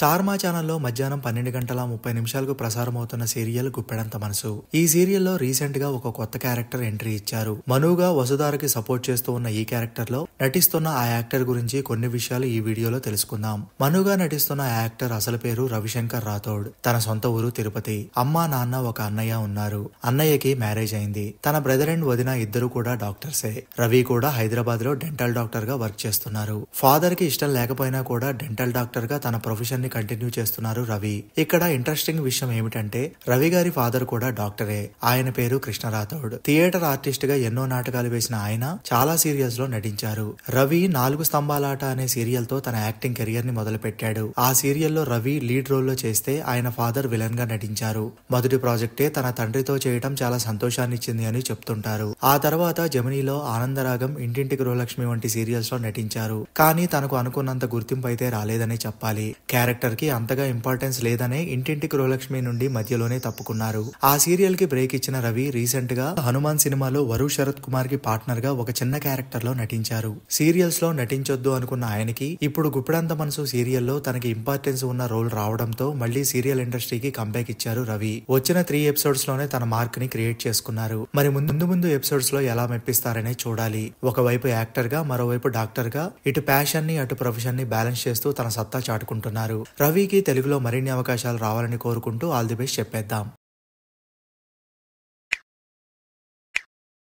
star మా ఛానల్లో మధ్యాహ్నం పన్నెండు గంటల ముప్పై నిమిషాలకు ప్రసారం అవుతున్న సీరియల్ గుప్పెడంత మనసు ఈ సీరియల్లో రీసెంట్ గా ఒక కొత్త క్యారెక్టర్ ఎంట్రీ ఇచ్చారు మనుగా వసుధారకి సపోర్ట్ చేస్తూ ఉన్న ఈ క్యారెక్టర్ లో నటిస్తున్న ఆ యాక్టర్ గురించి కొన్ని విషయాలు ఈ వీడియోలో తెలుసుకుందాం మనుగా నటిస్తున్న ఆ యాక్టర్ అసలు పేరు రవిశంకర్ రాథోడ్ తన సొంత ఊరు తిరుపతి అమ్మ నాన్న ఒక అన్నయ్య ఉన్నారు అన్నయ్యకి మ్యారేజ్ అయింది తన బ్రదర్ అండ్ వదిన ఇద్దరు కూడా డాక్టర్సే రవి కూడా హైదరాబాద్ లో డెంటల్ డాక్టర్ గా వర్క్ చేస్తున్నారు ఫాదర్ కి ఇష్టం లేకపోయినా కూడా డెంటల్ డాక్టర్ గా తన ప్రొఫెషన్ ని ని కంటిన్యూ చేస్తున్నారు రవి ఇక్కడ ఇంట్రెస్టింగ్ విషయం ఏమిటంటే రవి గారి ఫాదర్ కూడా డాక్టరే ఆయన పేరు కృష్ణ రాథోడ్ థియేటర్ ఆర్టిస్ట్ గా ఎన్నో నాటకాలు వేసిన ఆయన చాలా సీరియల్స్ లో నటించారు రవి నాలుగు స్తంభాలాట అనే సీరియల్ తో తన యాక్టింగ్ కెరియర్ ని మొదలుపెట్టాడు ఆ సీరియల్లో రవి లీడ్ రోల్ లో చేస్తే ఆయన ఫాదర్ విలన్ గా నటించారు మొదటి ప్రాజెక్టే తన తండ్రితో చేయటం చాలా సంతోషాన్నిచ్చింది అని చెప్తుంటారు ఆ తర్వాత జమినీలో ఆనందరాగం ఇంటింటి గృహలక్ష్మి వంటి సీరియల్స్ లో నటించారు కానీ తనకు అనుకున్నంత గుర్తింపు అయితే రాలేదని చెప్పాలి క్యారెక్టర్ క్యారెక్టర్కి అంతగా ఇంపార్టెన్స్ లేదనే ఇంటింటి గృహలక్ష్మి నుండి మధ్యలోనే తప్పుకున్నారు ఆ సీరియల్ కి బ్రేక్ ఇచ్చిన రవి రీసెంట్ గా హనుమాన్ సినిమాలో వరుణ్ శరత్ కుమార్ కి పార్ట్నర్ గా ఒక చిన్న క్యారెక్టర్ లో నటించారు సీరియల్స్ లో నటించొద్దు అనుకున్న ఆయనకి ఇప్పుడు గుప్పిడంత మనసు సీరియల్లో తనకి ఇంపార్టెన్స్ ఉన్న రోల్ రావడంతో మళ్లీ సీరియల్ ఇండస్ట్రీకి కంబ్యాక్ ఇచ్చారు రవి వచ్చిన త్రీ ఎపిసోడ్స్ లోనే తన మార్క్ ని క్రియేట్ చేసుకున్నారు మరి ముందు ముందు ఎపిసోడ్స్ లో ఎలా మెప్పిస్తారనే చూడాలి ఒకవైపు యాక్టర్ గా మరోవైపు డాక్టర్ గా ఇటు ప్యాషన్ ని అటు ప్రొఫెషన్ ని బ్యాలెన్స్ చేస్తూ తన సత్తా చాటుకుంటున్నారు రవికి తెలుగులో మరిన్ని అవకాశాలు రావాలని కోరుకుంటూ ఆల్ ది బెస్ట్ చెప్పేద్దాం